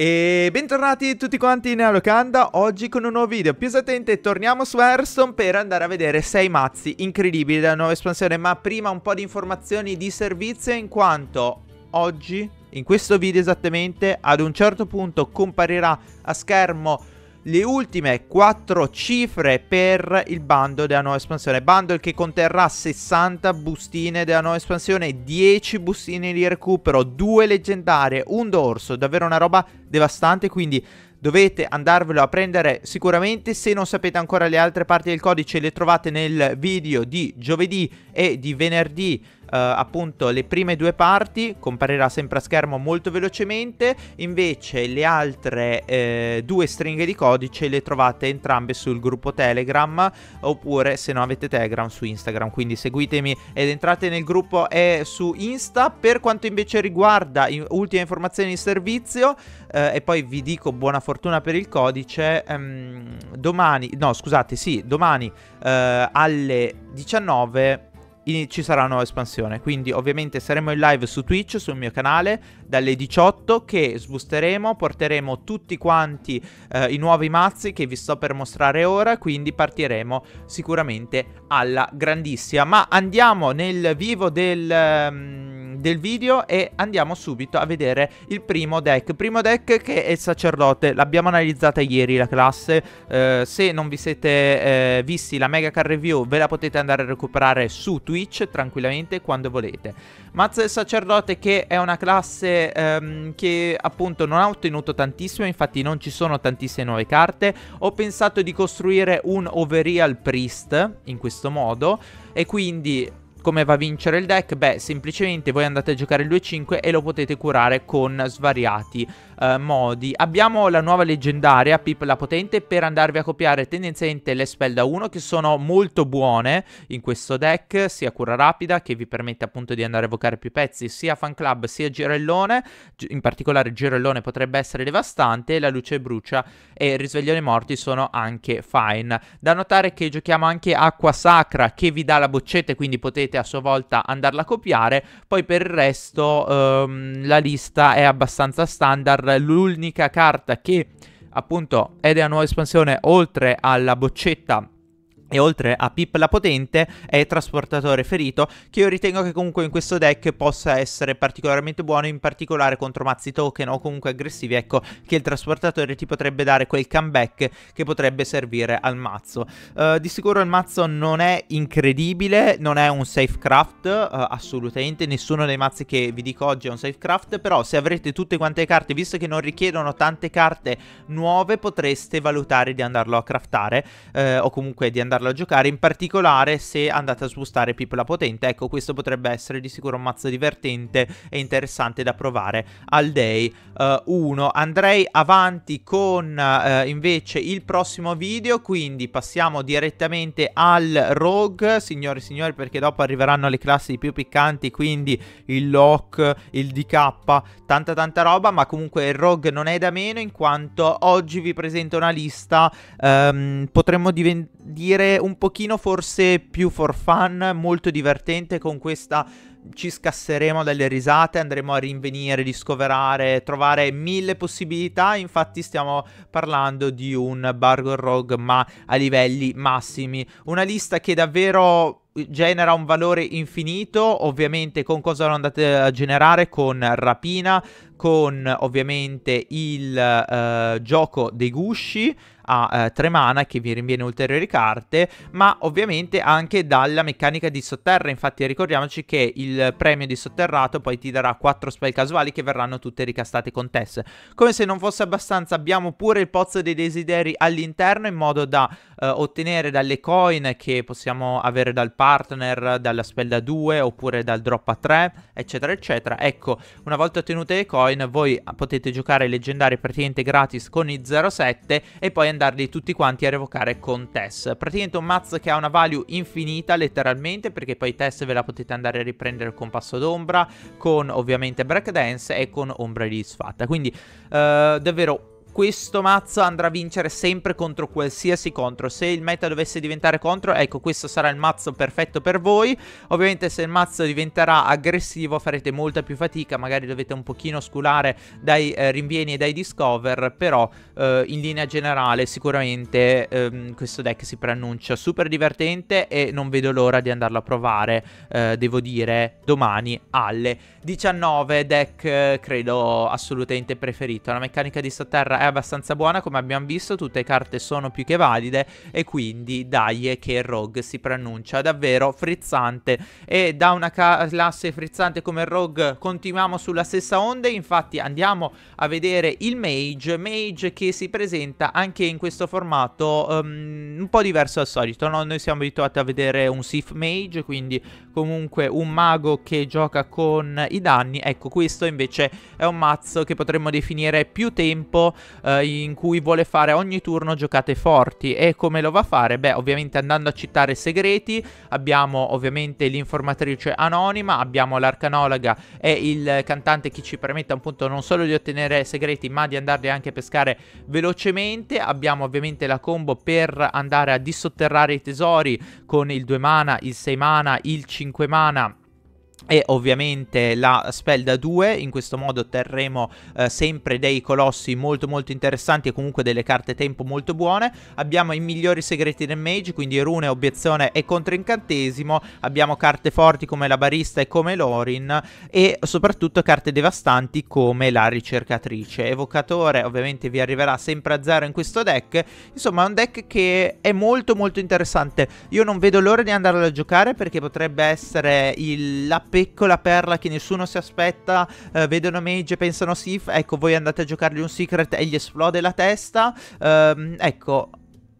E bentornati tutti quanti nella locanda oggi con un nuovo video più esattamente torniamo su Hearthstone per andare a vedere 6 mazzi incredibili della nuova espansione Ma prima un po' di informazioni di servizio in quanto oggi, in questo video esattamente, ad un certo punto comparirà a schermo le ultime 4 cifre per il bando della nuova espansione. Bundle che conterrà 60 bustine della nuova espansione, 10 bustine di recupero, 2 leggendarie, un dorso, davvero una roba devastante, quindi dovete andarvelo a prendere sicuramente se non sapete ancora le altre parti del codice le trovate nel video di giovedì e di venerdì eh, appunto le prime due parti comparirà sempre a schermo molto velocemente, invece le altre eh, due stringhe di codice le trovate entrambe sul gruppo Telegram oppure se non avete Telegram su Instagram, quindi seguitemi ed entrate nel gruppo e su Insta. Per quanto invece riguarda in, ultime informazioni di servizio eh, e poi vi dico buona fortuna per il codice, ehm, domani, no scusate, sì, domani eh, alle 19 ci sarà una nuova espansione. Quindi ovviamente saremo in live su Twitch, sul mio canale, dalle 18 che sbusteremo, porteremo tutti quanti eh, i nuovi mazzi che vi sto per mostrare ora, quindi partiremo sicuramente alla grandissima. Ma andiamo nel vivo del... Um del video e andiamo subito a vedere il primo deck. Primo deck che è il sacerdote, l'abbiamo analizzata ieri la classe, eh, se non vi siete eh, visti la mega car review ve la potete andare a recuperare su Twitch tranquillamente quando volete. Mazza del sacerdote che è una classe ehm, che appunto non ha ottenuto tantissimo, infatti non ci sono tantissime nuove carte, ho pensato di costruire un overreal priest in questo modo e quindi come va a vincere il deck? Beh, semplicemente voi andate a giocare il 2-5 e lo potete curare con svariati uh, modi. Abbiamo la nuova leggendaria, Pip la Potente, per andarvi a copiare tendenzialmente le spell da 1 che sono molto buone in questo deck, sia cura rapida che vi permette appunto di andare a evocare più pezzi, sia fan club sia girellone, in particolare girellone potrebbe essere devastante, la luce brucia e risveglio dei morti sono anche fine. Da notare che giochiamo anche acqua sacra che vi dà la boccetta quindi potete potete a sua volta andarla a copiare, poi per il resto ehm, la lista è abbastanza standard, l'unica carta che appunto è della nuova espansione oltre alla boccetta e oltre a Pip la potente è trasportatore ferito che io ritengo che comunque in questo deck possa essere particolarmente buono in particolare contro mazzi token o comunque aggressivi ecco che il trasportatore ti potrebbe dare quel comeback che potrebbe servire al mazzo uh, di sicuro il mazzo non è incredibile non è un safecraft uh, eh, assolutamente nessuno dei mazzi che vi dico oggi è un safecraft però se avrete tutte quante carte visto che non richiedono tante carte nuove potreste valutare di andarlo a craftare uh, o comunque di andarlo a giocare, in particolare se andate a spostare Pipla Potente. Ecco, questo potrebbe essere di sicuro un mazzo divertente e interessante da provare al day 1. Eh, uh, Andrei avanti con uh, invece il prossimo video, quindi passiamo direttamente al Rogue, signore e signori, perché dopo arriveranno le classi più piccanti, quindi il Lock, il DK, tanta tanta roba, ma comunque il Rogue non è da meno in quanto oggi vi presento una lista, um, potremmo dire giocare un pochino forse più for fun, molto divertente con questa ci scasseremo dalle risate, andremo a rinvenire, discoverare, trovare mille possibilità. Infatti stiamo parlando di un Bargo Rogue ma a livelli massimi. Una lista che davvero genera un valore infinito, ovviamente con cosa lo andate a generare? Con rapina, con ovviamente il eh, gioco dei gusci a eh, 3 mana che vi rinviene ulteriori carte, ma ovviamente anche dalla meccanica di sotterra, infatti ricordiamoci che il premio di sotterrato poi ti darà 4 spell casuali che verranno tutte ricastate con Tess. Come se non fosse abbastanza abbiamo pure il pozzo dei desideri all'interno in modo da eh, ottenere dalle coin che possiamo avere dal partner, dalla spell da 2 oppure dal drop a 3 eccetera eccetera. Ecco, una volta ottenute le coin voi potete giocare leggendari praticamente gratis con i 07 e poi andare andarli tutti quanti a revocare con Tess. Praticamente un mazzo che ha una value infinita letteralmente perché poi Tess ve la potete andare a riprendere con Passo d'Ombra, con ovviamente Breakdance e con Ombra di Sfatta. Quindi eh, davvero questo mazzo andrà a vincere sempre contro qualsiasi contro. Se il meta dovesse diventare contro, ecco, questo sarà il mazzo perfetto per voi. Ovviamente se il mazzo diventerà aggressivo farete molta più fatica, magari dovete un pochino sculare dai eh, rinvieni e dai discover, però eh, in linea generale sicuramente ehm, questo deck si preannuncia super divertente e non vedo l'ora di andarlo a provare, eh, devo dire, domani alle 19, deck eh, credo assolutamente preferito. La meccanica di sotterra è abbastanza buona, come abbiamo visto tutte le carte sono più che valide e quindi dai che Rogue si preannuncia davvero frizzante e da una classe frizzante come Rogue continuiamo sulla stessa onda, infatti andiamo a vedere il Mage, Mage che si presenta anche in questo formato um, un po' diverso al solito, no? noi siamo abituati a vedere un Sith Mage, quindi comunque un mago che gioca con i danni, ecco questo invece è un mazzo che potremmo definire più tempo eh, in cui vuole fare ogni turno giocate forti e come lo va a fare? Beh, ovviamente andando a citare segreti, abbiamo ovviamente l'informatrice anonima, abbiamo l'arcanologa e il cantante che ci permette appunto non solo di ottenere segreti ma di andarli anche a pescare velocemente, abbiamo ovviamente la combo per andare a dissotterrare i tesori con il 2 mana, il 6 mana, il 5 mana e ovviamente la spell da 2 in questo modo otterremo eh, sempre dei colossi molto molto interessanti e comunque delle carte tempo molto buone abbiamo i migliori segreti del mage quindi rune, obiezione e controincantesimo abbiamo carte forti come la barista e come Lorin e soprattutto carte devastanti come la ricercatrice evocatore ovviamente vi arriverà sempre a zero in questo deck insomma è un deck che è molto molto interessante io non vedo l'ora di andarlo a giocare perché potrebbe essere il, piccola perla che nessuno si aspetta, eh, vedono Mage e pensano Sif, ecco voi andate a giocargli un secret e gli esplode la testa, ehm, ecco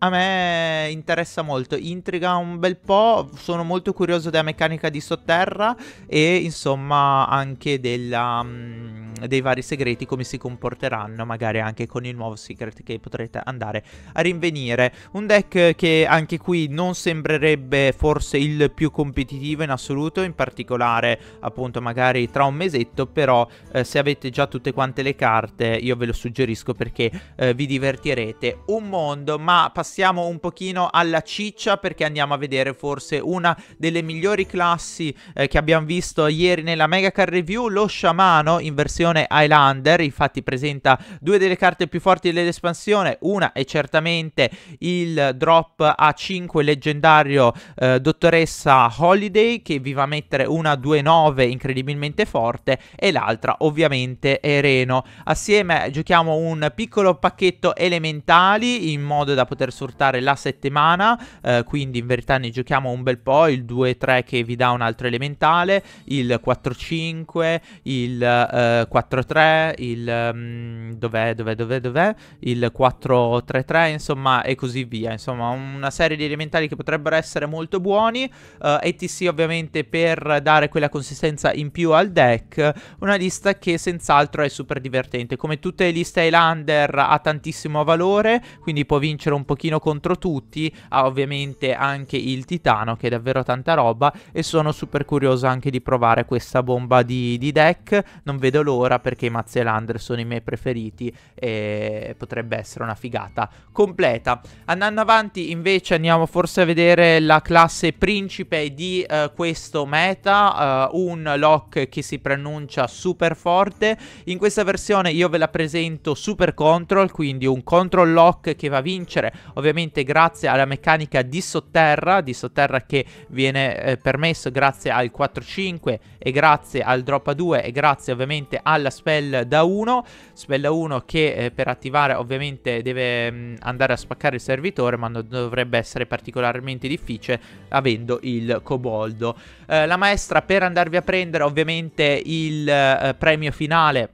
a me interessa molto, intriga un bel po', sono molto curioso della meccanica di sotterra e insomma anche della, mh, mm, dei vari segreti, come si comporteranno magari anche con il nuovo secret che potrete andare a rinvenire. Un deck che anche qui non sembrerebbe forse il più competitivo in assoluto, in particolare appunto magari tra un mesetto, però eh, se avete già tutte quante le carte io ve lo suggerisco perché eh, vi divertirete un mondo, ma passate passiamo un pochino alla ciccia perché andiamo a vedere forse una delle migliori classi eh, che abbiamo visto ieri nella Mega Car Review, lo sciamano in versione Highlander, infatti presenta due delle carte più forti dell'espansione, una è certamente il drop A5 leggendario eh, dottoressa Holiday che vi va a mettere una 2-9 incredibilmente forte e l'altra ovviamente è Reno. Assieme giochiamo un piccolo pacchetto elementali in modo da poter sortare la settimana, eh, quindi in verità ne giochiamo un bel po', il 2-3 che vi dà un altro elementale, il 4-5, il eh, 4-3, il... Um, dov'è, dov'è, dov'è, dov'è? Il 4-3-3, insomma, e così via. Insomma, una serie di elementali che potrebbero essere molto buoni, uh, eh, ETC ovviamente per dare quella consistenza in più al deck, una lista che senz'altro è super divertente. Come tutte le liste Highlander ha tantissimo valore, quindi può vincere un pochino pochino contro tutti, ha ovviamente anche il titano che è davvero tanta roba e sono super curioso anche di provare questa bomba di, di deck, non vedo l'ora perché i Mazzel Under sono i miei preferiti e potrebbe essere una figata completa. Andando avanti invece andiamo forse a vedere la classe principe di uh, questo meta, uh, un lock che si preannuncia super forte, in questa versione io ve la presento super control, quindi un control lock che va a vincere ovviamente grazie alla meccanica di sotterra, di sotterra che viene eh, permesso grazie al 4-5 e grazie al drop a 2 e grazie ovviamente alla spell da 1, spell da 1 che eh, per attivare ovviamente deve mh, mm, andare a spaccare il servitore ma non dovrebbe essere particolarmente difficile avendo il coboldo. Eh, la maestra per andarvi a prendere ovviamente il eh, premio finale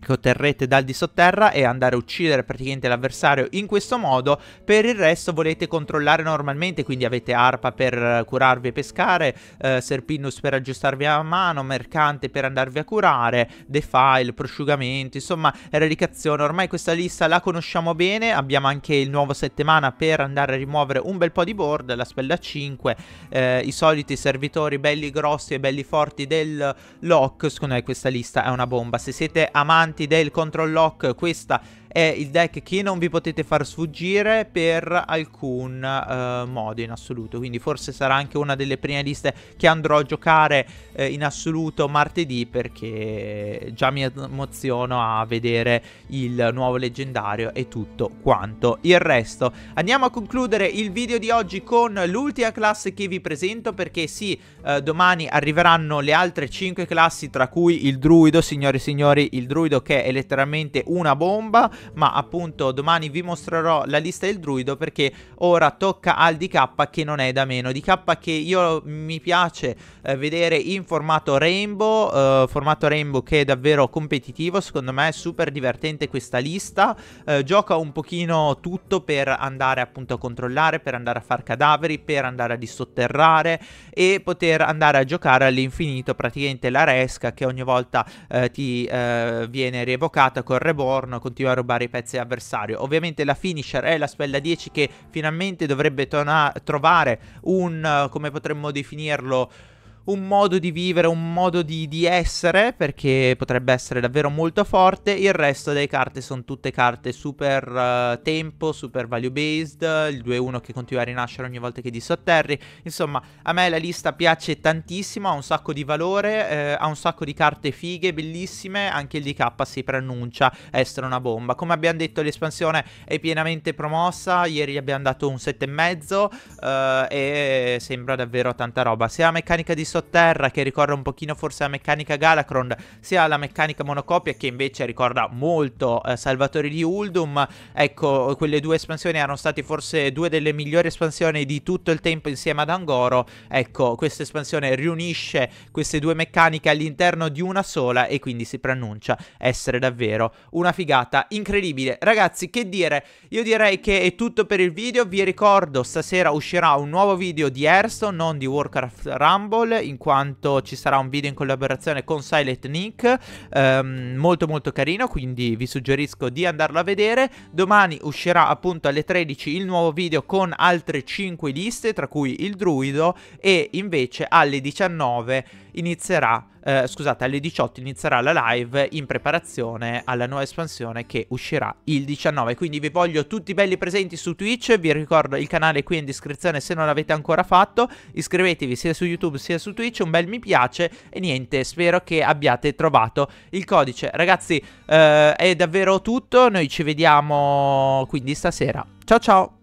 che otterrete dal di sotterra e andare a uccidere praticamente l'avversario in questo modo per il resto volete controllare normalmente quindi avete arpa per curarvi e pescare eh, serpinus per aggiustarvi a mano mercante per andarvi a curare defile prosciugamento insomma eradicazione ormai questa lista la conosciamo bene abbiamo anche il nuovo settimana per andare a rimuovere un bel po' di board la spella 5 eh, i soliti servitori belli grossi e belli forti del lock secondo me questa lista è una bomba se siete amanti avanti del control lock questa è il deck che non vi potete far sfuggire per alcun eh, modo in assoluto, quindi forse sarà anche una delle prime liste che andrò a giocare eh, in assoluto martedì perché già mi emoziono a vedere il nuovo leggendario e tutto quanto il resto. Andiamo a concludere il video di oggi con l'ultima classe che vi presento perché sì, eh, domani arriveranno le altre 5 classi tra cui il druido, signore e signori, il druido che è letteralmente una bomba ma appunto domani vi mostrerò la lista del druido perché ora tocca al DK che non è da meno, DK che io mi piace eh, vedere in formato rainbow, eh, formato rainbow che è davvero competitivo, secondo me è super divertente questa lista, eh, gioca un pochino tutto per andare appunto a controllare, per andare a far cadaveri, per andare a dissotterrare e poter andare a giocare all'infinito praticamente la resca che ogni volta eh, ti eh, viene rievocata col reborn, continuare a rubare i pezzi avversario. Ovviamente la finisher è la spella 10 che finalmente dovrebbe trovare un, eh, come potremmo definirlo, un modo di vivere, un modo di, di, essere, perché potrebbe essere davvero molto forte. Il resto delle carte sono tutte carte super uh, tempo, super value based, il 2-1 che continua a rinascere ogni volta che dissotterri. Insomma, a me la lista piace tantissimo, ha un sacco di valore, eh, ha un sacco di carte fighe, bellissime, anche il DK si preannuncia essere una bomba. Come abbiamo detto l'espansione è pienamente promossa, ieri abbiamo dato un 7,5 uh, eh, e sembra davvero tanta roba. Se la meccanica di sotterri terra che ricorda un pochino forse la meccanica Galacron, sia la meccanica monocopia che invece ricorda molto eh, Salvatori di Uldum. Ecco, quelle due espansioni erano state forse due delle migliori espansioni di tutto il tempo insieme ad Angoro. Ecco, questa espansione riunisce queste due meccaniche all'interno di una sola e quindi si preannuncia essere davvero una figata incredibile. Ragazzi, che dire? Io direi che è tutto per il video. Vi ricordo, stasera uscirà un nuovo video di Hearthstone, non di Warcraft Rumble in quanto ci sarà un video in collaborazione con Silent Nick, ehm, molto molto carino, quindi vi suggerisco di andarlo a vedere. Domani uscirà appunto alle 13 il nuovo video con altre 5 liste, tra cui il druido, e invece alle 19 inizierà eh, scusate, alle 18 inizierà la live in preparazione alla nuova espansione che uscirà il 19. Quindi vi voglio tutti belli presenti su Twitch, vi ricordo il canale qui in descrizione se non l'avete ancora fatto, iscrivetevi sia su YouTube sia su Twitch, un bel mi piace e niente, spero che abbiate trovato il codice. Ragazzi, eh, è davvero tutto, noi ci vediamo quindi stasera. Ciao ciao!